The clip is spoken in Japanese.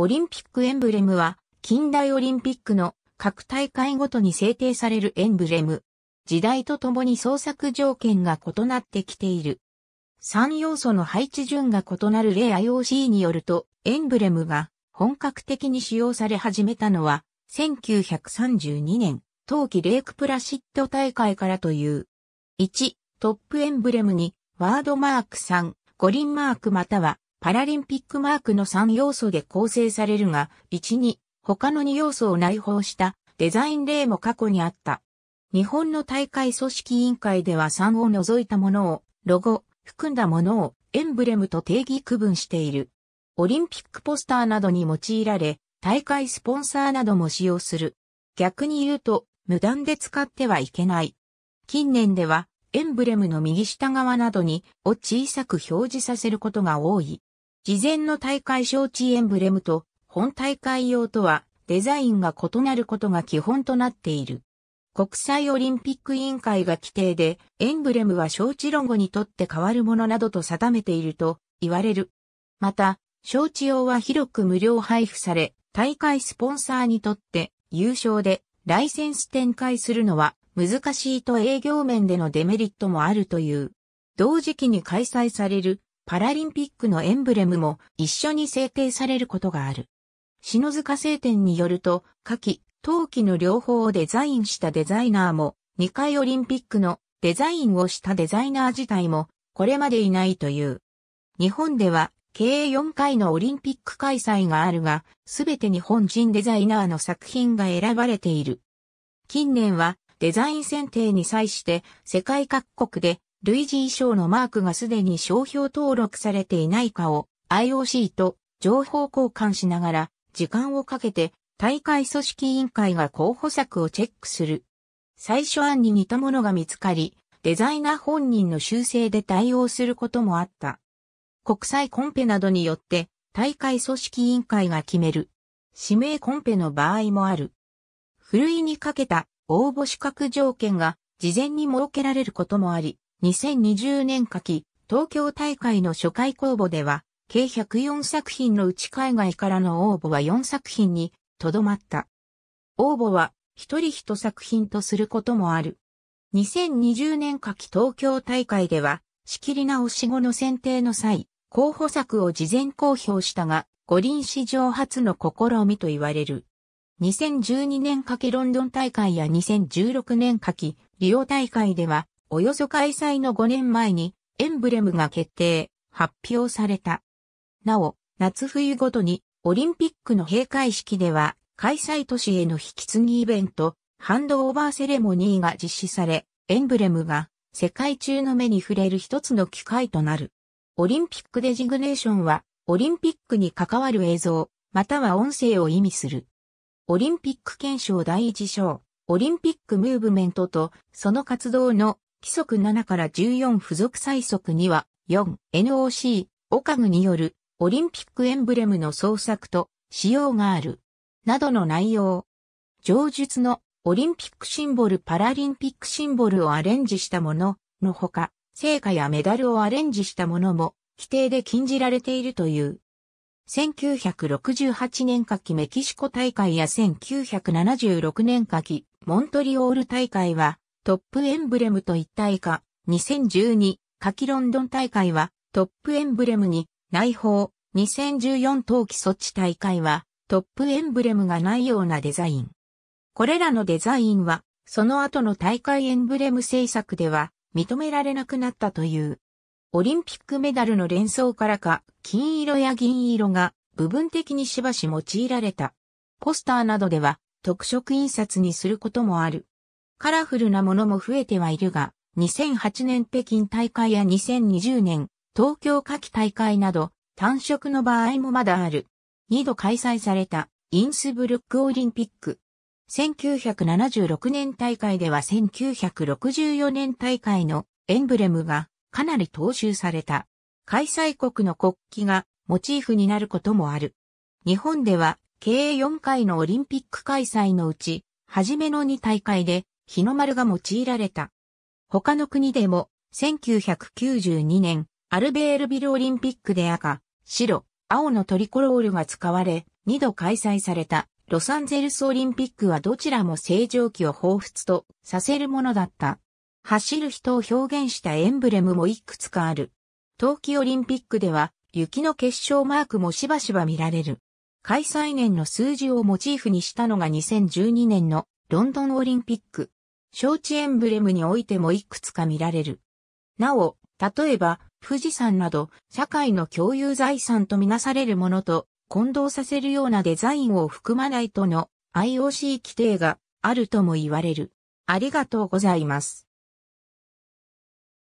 オリンピックエンブレムは、近代オリンピックの各大会ごとに制定されるエンブレム。時代とともに創作条件が異なってきている。3要素の配置順が異なる例 IOC によると、エンブレムが本格的に使用され始めたのは、1932年、冬季レイクプラシッド大会からという。1、トップエンブレムに、ワードマーク3、五輪マークまたはパラリンピックマークの3要素で構成されるが、1に他の2要素を内包したデザイン例も過去にあった。日本の大会組織委員会では3を除いたものを、ロゴ、含んだものをエンブレムと定義区分している。オリンピックポスターなどに用いられ、大会スポンサーなども使用する。逆に言うと、無断で使ってはいけない。近年では、エンブレムの右下側などに、を小さく表示させることが多い。事前の大会招致エンブレムと本大会用とはデザインが異なることが基本となっている。国際オリンピック委員会が規定で、エンブレムは招致ロゴにとって変わるものなどと定めていると言われる。また、招致用は広く無料配布され、大会スポンサーにとって優勝でライセンス展開するのは難しいと営業面でのデメリットもあるという。同時期に開催されるパラリンピックのエンブレムも一緒に制定されることがある。篠塚製店によると、夏季、冬季の両方をデザインしたデザイナーも、2回オリンピックのデザインをしたデザイナー自体も、これまでいないという。日本では、計4回のオリンピック開催があるが、すべて日本人デザイナーの作品が選ばれている。近年は、デザイン選定に際して、世界各国で類似衣装のマークがすでに商標登録されていないかを IOC と情報交換しながら時間をかけて大会組織委員会が候補作をチェックする。最初案に似たものが見つかり、デザイナー本人の修正で対応することもあった。国際コンペなどによって大会組織委員会が決める。指名コンペの場合もある。ふるいにかけた応募資格条件が事前に設けられることもあり、2020年夏季、東京大会の初回公募では、計104作品のうち海外からの応募は4作品にとどまった。応募は一人一作品とすることもある。2020年夏季東京大会では、仕切り直し後の選定の際、候補作を事前公表したが、五輪史上初の試みと言われる。2012年夏季ロンドン大会や2016年夏季リオ大会では、およそ開催の5年前にエンブレムが決定、発表された。なお、夏冬ごとにオリンピックの閉会式では開催都市への引き継ぎイベント、ハンドオーバーセレモニーが実施され、エンブレムが世界中の目に触れる一つの機会となる。オリンピックデジグネーションは、オリンピックに関わる映像、または音声を意味する。オリンピック憲章第一章、オリンピックムーブメントとその活動の規則7から14付属最速には、4、NOC、オカグによる、オリンピックエンブレムの創作と、使用がある。などの内容。上述のオリンピックシンボルパラリンピックシンボルをアレンジしたもののほか、成果やメダルをアレンジしたものも規定で禁じられているという。1968年夏季メキシコ大会や1976年夏季モントリオール大会はトップエンブレムと一体化、2012夏季ロンドン大会はトップエンブレムに内包、2014冬季措置大会はトップエンブレムがないようなデザイン。これらのデザインは、その後の大会エンブレム制作では認められなくなったという。オリンピックメダルの連想からか、金色や銀色が部分的にしばし用いられた。ポスターなどでは特色印刷にすることもある。カラフルなものも増えてはいるが、2008年北京大会や2020年、東京夏季大会など、単色の場合もまだある。2度開催された、インスブルックオリンピック。1976年大会では1964年大会のエンブレムがかなり踏襲された。開催国の国旗がモチーフになることもある。日本では計4回のオリンピック開催のうち、初めの2大会で日の丸が用いられた。他の国でも、1992年、アルベールビルオリンピックで赤、白、青のトリコロールが使われ、2度開催されたロサンゼルスオリンピックはどちらも正常期を彷彿とさせるものだった。走る人を表現したエンブレムもいくつかある。冬季オリンピックでは雪の結晶マークもしばしば見られる。開催年の数字をモチーフにしたのが2012年のロンドンオリンピック。招致エンブレムにおいてもいくつか見られる。なお、例えば、富士山など、社会の共有財産とみなされるものと混同させるようなデザインを含まないとの IOC 規定があるとも言われる。ありがとうございます。